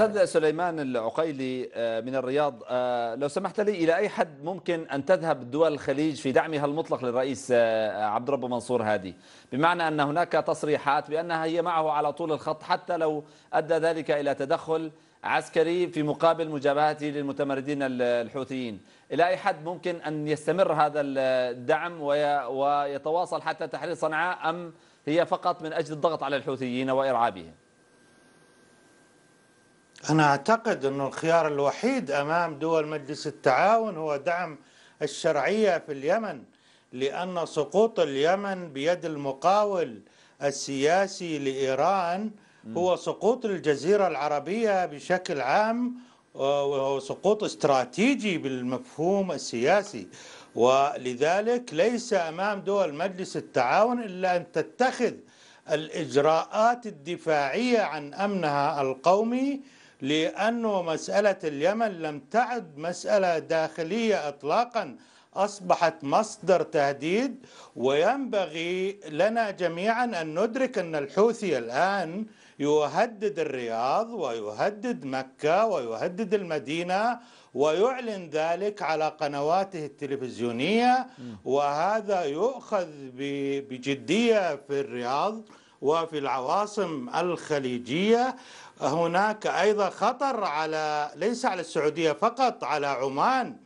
استاذ سليمان العقيلي آه، من الرياض آه، لو سمحت لي الى اي حد ممكن ان تذهب دول الخليج في دعمها المطلق للرئيس آه، عبد الرب منصور هادي بمعنى ان هناك تصريحات بانها هي معه على طول الخط حتى لو ادى ذلك الى تدخل عسكري في مقابل مجابهته للمتمردين الحوثيين الى اي حد ممكن ان يستمر هذا الدعم ويتواصل حتى تحرير صنعاء ام هي فقط من اجل الضغط على الحوثيين وارعابهم أنا أعتقد أن الخيار الوحيد أمام دول مجلس التعاون هو دعم الشرعية في اليمن لأن سقوط اليمن بيد المقاول السياسي لإيران هو سقوط الجزيرة العربية بشكل عام وهو سقوط استراتيجي بالمفهوم السياسي ولذلك ليس أمام دول مجلس التعاون إلا أن تتخذ الإجراءات الدفاعية عن أمنها القومي لأنه مسألة اليمن لم تعد مسألة داخلية إطلاقا أصبحت مصدر تهديد وينبغي لنا جميعا أن ندرك أن الحوثي الآن يهدد الرياض ويهدد مكة ويهدد المدينة ويعلن ذلك على قنواته التلفزيونية وهذا يؤخذ بجدية في الرياض وفي العواصم الخليجية هناك أيضا خطر على ليس على السعودية فقط على عمان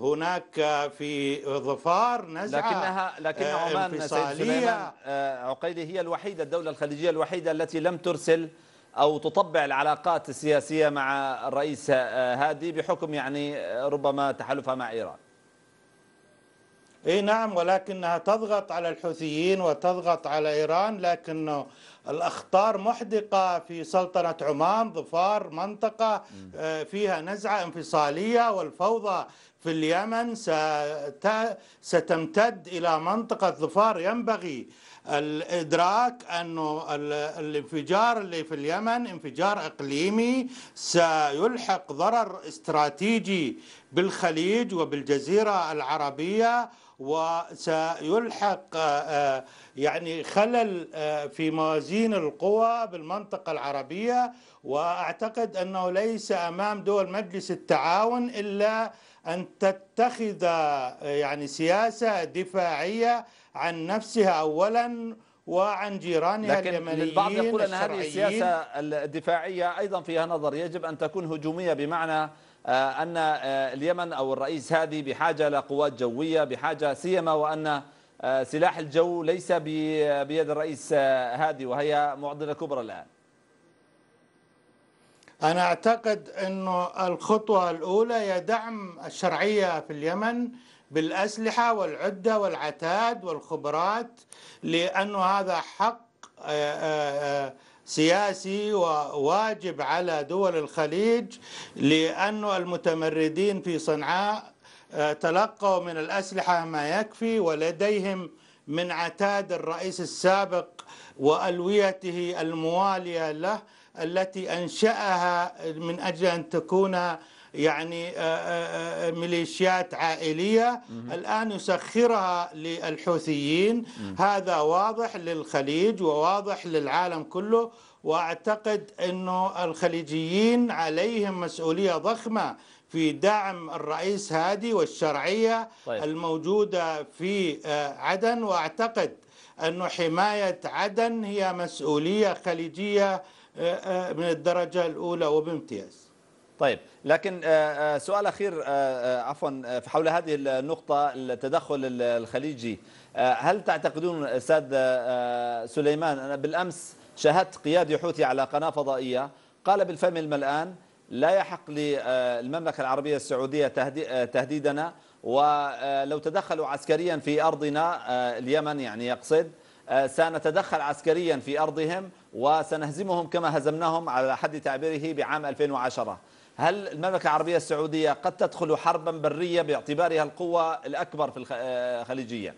هناك في ظفار نزعة لكنها آه، لكن عمان سيد آه، عقيلي هي الوحيدة الدولة الخليجية الوحيدة التي لم ترسل أو تطبع العلاقات السياسية مع الرئيس آه، هادي بحكم يعني ربما تحالفها مع إيران اي نعم ولكنها تضغط على الحوثيين وتضغط على ايران لكن الاخطار محدقه في سلطنه عمان ظفار منطقه آه، فيها نزعه انفصاليه والفوضى في اليمن ستمتد الى منطقه ظفار ينبغي الادراك انه الانفجار اللي في اليمن انفجار اقليمي سيلحق ضرر استراتيجي بالخليج وبالجزيره العربيه وسيلحق آه، يعني خلل آه، في موازين القوى بالمنطقة العربية وأعتقد أنه ليس أمام دول مجلس التعاون إلا أن تتخذ آه، يعني سياسة دفاعية عن نفسها أولاً وعن جيرانها لكن اليمنيين البعض يقول أن هذه السياسة الدفاعية أيضا فيها نظر يجب أن تكون هجومية بمعنى آه، أن آه، اليمن أو الرئيس هادي بحاجة لقوات جوية بحاجة سيما وأن آه، سلاح الجو ليس بيد الرئيس هادي وهي معضلة كبرى الآن أنا أعتقد أنه الخطوة الأولى هي دعم الشرعية في اليمن بالأسلحة والعدة والعتاد والخبرات لأنه هذا حق سياسي وواجب على دول الخليج لأن المتمردين في صنعاء آه، تلقوا من الأسلحة ما يكفي ولديهم من عتاد الرئيس السابق وألويته الموالية له التي أنشأها من أجل أن تكون يعني آه، آه، آه، ميليشيات عائلية الآن يسخرها للحوثيين هذا واضح للخليج وواضح للعالم كله وأعتقد أنه الخليجيين عليهم مسؤولية ضخمة في دعم الرئيس هادي والشرعية طيب. الموجودة في عدن وأعتقد أن حماية عدن هي مسؤولية خليجية من الدرجة الأولى وبامتياز طيب لكن آه، آه، سؤال أخير آه، عفوا حول هذه النقطة التدخل الخليجي هل تعتقدون أستاذ سليمان أنا بالأمس شاهدت قيادي حوثي على قناة فضائية قال بالفم الملآن لا يحق للمملكة العربية السعودية تهديدنا ولو تدخلوا عسكريا في أرضنا اليمن يعني يقصد سنتدخل عسكريا في أرضهم وسنهزمهم كما هزمناهم على حد تعبيره بعام 2010 هل المملكة العربية السعودية قد تدخل حربا برية باعتبارها القوة الأكبر في الخليجية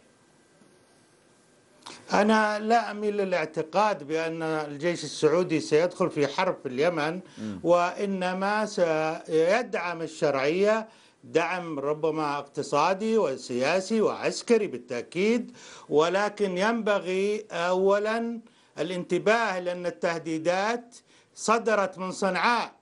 آه، أنا لا أميل للاعتقاد بأن الجيش السعودي سيدخل في حرب في اليمن وإنما سيدعم الشرعية دعم ربما اقتصادي وسياسي وعسكري بالتأكيد ولكن ينبغي أولا الانتباه لأن التهديدات صدرت من صنعاء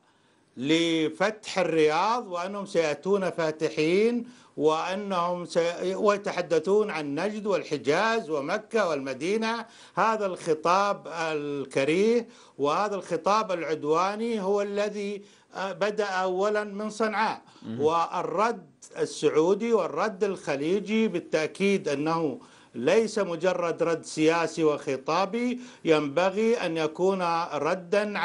لفتح الرياض وأنهم سيأتون فاتحين وأنهم ويتحدثون عن نجد والحجاز ومكة والمدينة هذا الخطاب الكريه وهذا الخطاب العدواني هو الذي آه، بدأ أولا من صنعاء والرد السعودي والرد الخليجي بالتأكيد أنه ليس مجرد رد سياسي وخطابي ينبغي أن يكون ردا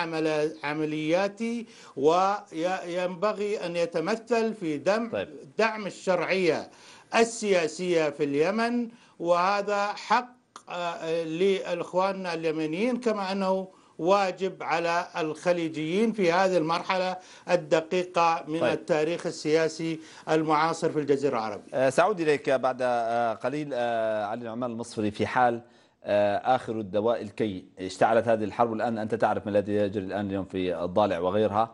عملياتي وينبغي أن يتمثل في دم طيب. دعم الشرعية السياسية في اليمن وهذا حق آه، لإخواننا اليمنيين كما أنه واجب على الخليجيين في هذه المرحلة الدقيقة من طيب. التاريخ السياسي المعاصر في الجزيرة العربية أه، سأعود إليك بعد أه، قليل أه، علي نعمان المصري في حال آخر الدواء الكي اشتعلت هذه الحرب الآن أنت تعرف ما الذي يجري الآن اليوم في الضالع وغيرها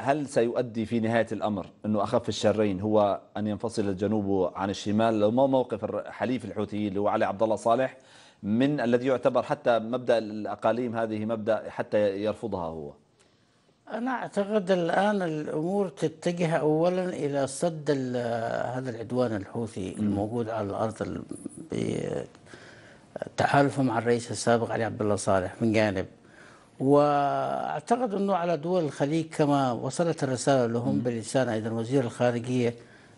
هل سيؤدي في نهاية الأمر أنه أخف الشرين هو أن ينفصل الجنوب عن الشمال لو ما موقف حليف الحوثيين اللي هو علي عبد الله صالح من الذي يعتبر حتى مبدأ الأقاليم هذه مبدأ حتى يرفضها هو أنا أعتقد الآن الأمور تتجه أولا إلى سد هذا العدوان الحوثي الموجود على الأرض بتحالفه مع الرئيس السابق علي عبد الله صالح من جانب وأعتقد أنه على دول الخليج كما وصلت الرسالة لهم بلسان أيضا وزير الخارجية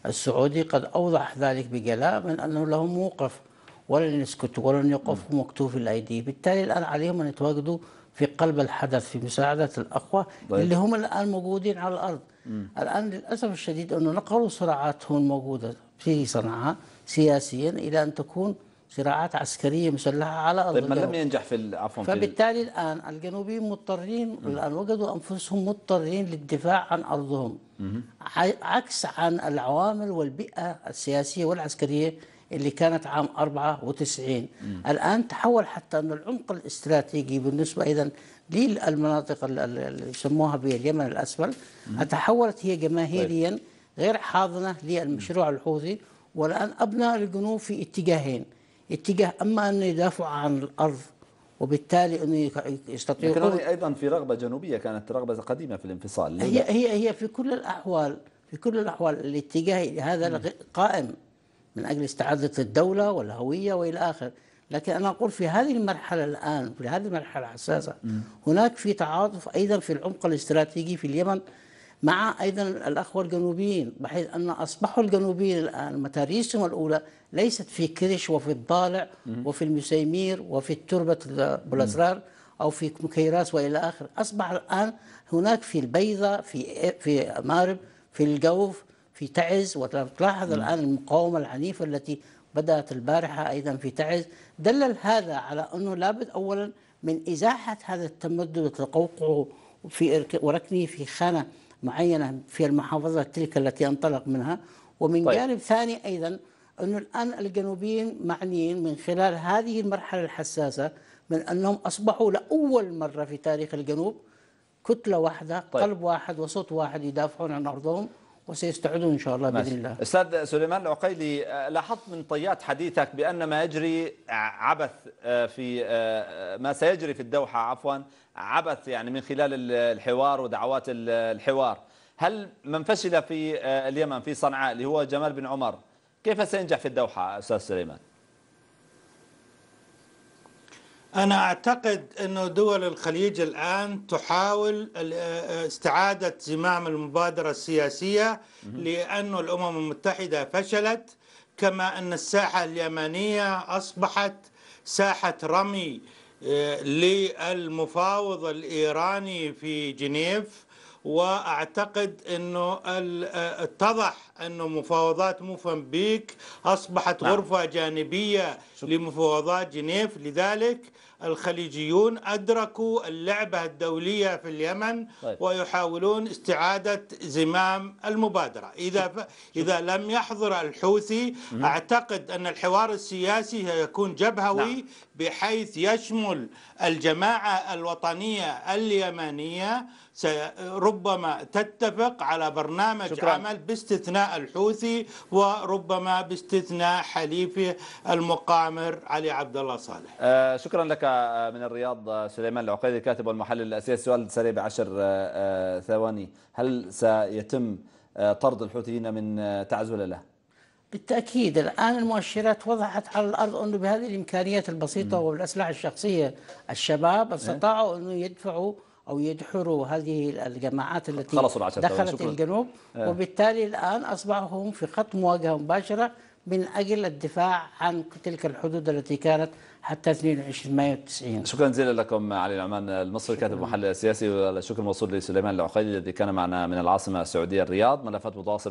السعودي قد أوضح ذلك بجلاء من أنه لهم موقف ولن يسكتوا ولن يقفوا مكتوف الأيدي بالتالي الآن عليهم أن يتواجدوا في قلب الحدث في مساعدة الأخوة طيب. اللي هم الآن موجودين على الأرض مم. الآن للأسف الشديد أنه نقلوا صراعاتهم الموجودة في صنعاء سياسيا إلى أن تكون صراعات عسكريه مسلحه على ارض طيب من لم ينجح في عفوا فبالتالي الان الجنوبيين مضطرين الان وجدوا انفسهم مضطرين للدفاع عن ارضهم عكس عن العوامل والبيئه السياسيه والعسكريه اللي كانت عام 94 م. الآن تحول حتى أن العمق الاستراتيجي بالنسبة إذا للمناطق اللي يسموها باليمن الأسفل تحولت هي جماهيريا طيب. غير حاضنة للمشروع الحوثي والآن أبناء الجنوب في اتجاهين اتجاه أما أن يدافعوا عن الأرض وبالتالي انه يستطيع لكن ايضا في رغبه جنوبيه كانت رغبه قديمه في الانفصال هي هي هي في كل الاحوال في كل الاحوال الاتجاه هذا قائم من أجل استعادة الدولة والهوية وإلى آخره لكن أنا أقول في هذه المرحلة الآن في هذه المرحلة الحساسة هناك في تعاطف أيضا في العمق الاستراتيجي في اليمن مع أيضا الأخوة الجنوبيين بحيث أن أصبحوا الجنوبيين الآن متاريسهم الأولى ليست في كرش وفي الضالع وفي المسيمير وفي التربة بالأسرار أو في مكيراس وإلى آخره أصبح الآن هناك في البيضة في في مارب في الجوف في تعز وتلاحظ الآن المقاومة العنيفة التي بدأت البارحة أيضا في تعز دلل هذا على أنه لابد أولا من إزاحة هذا التمدد وتقوقعه في وركنه في خانة معينة في المحافظة تلك التي انطلق منها ومن طيب. جانب ثاني أيضا أنه الآن الجنوبيين معنيين من خلال هذه المرحلة الحساسة من أنهم أصبحوا لأول مرة في تاريخ الجنوب كتلة واحدة طيب. قلب واحد وصوت واحد يدافعون عن أرضهم وسيستعدون إن شاء الله بإذن الله أستاذ سليمان العقيلي لاحظت من طيات حديثك بأن ما يجري عبث آه، في آه، ما سيجري في الدوحة عفوا عبث يعني من خلال الحوار ودعوات الحوار هل من فشل في آه، اليمن في صنعاء اللي هو جمال بن عمر كيف سينجح في الدوحة أستاذ سليمان أنا أعتقد أن دول الخليج الآن تحاول استعادة زمام المبادرة السياسية لأن الأمم المتحدة فشلت كما أن الساحة اليمنية أصبحت ساحة رمي آه، للمفاوض الإيراني في جنيف واعتقد انه آه، اتضح انه مفاوضات موفنبيك اصبحت نعم. غرفه جانبيه شكرا. لمفاوضات جنيف لذلك الخليجيون ادركوا اللعبه الدوليه في اليمن طيب. ويحاولون استعاده زمام المبادره اذا ف... اذا لم يحضر الحوثي مم. اعتقد ان الحوار السياسي سيكون جبهوي نعم. بحيث يشمل الجماعه الوطنيه اليمنيه ربما تتفق على برنامج شكرا. عمل باستثناء الحوثي وربما باستثناء حليفه المقامر علي عبد الله صالح آه شكرا لك آه، من الرياض آه، سليمان العقيدي الكاتب والمحلل الاساسي سؤال سريع بعشر آه،, آه ثواني هل سيتم آه طرد الحوثيين من تعزل له بالتأكيد الآن المؤشرات وضحت على الأرض أنه بهذه الإمكانيات البسيطة والأسلحة الشخصية الشباب إيه. استطاعوا أنه يدفعوا أو يدحروا هذه الجماعات التي دخلت الجنوب آه. وبالتالي الآن أصبحوا هم في خط مواجهة مباشرة من أجل الدفاع عن تلك الحدود التي كانت حتى 22 مايو 90 شكرا جزيلا لكم علي العمان المصري كاتب المحلل السياسي والشكر موصول لسليمان العقيلي الذي كان معنا من العاصمة السعودية الرياض ملفات متواصل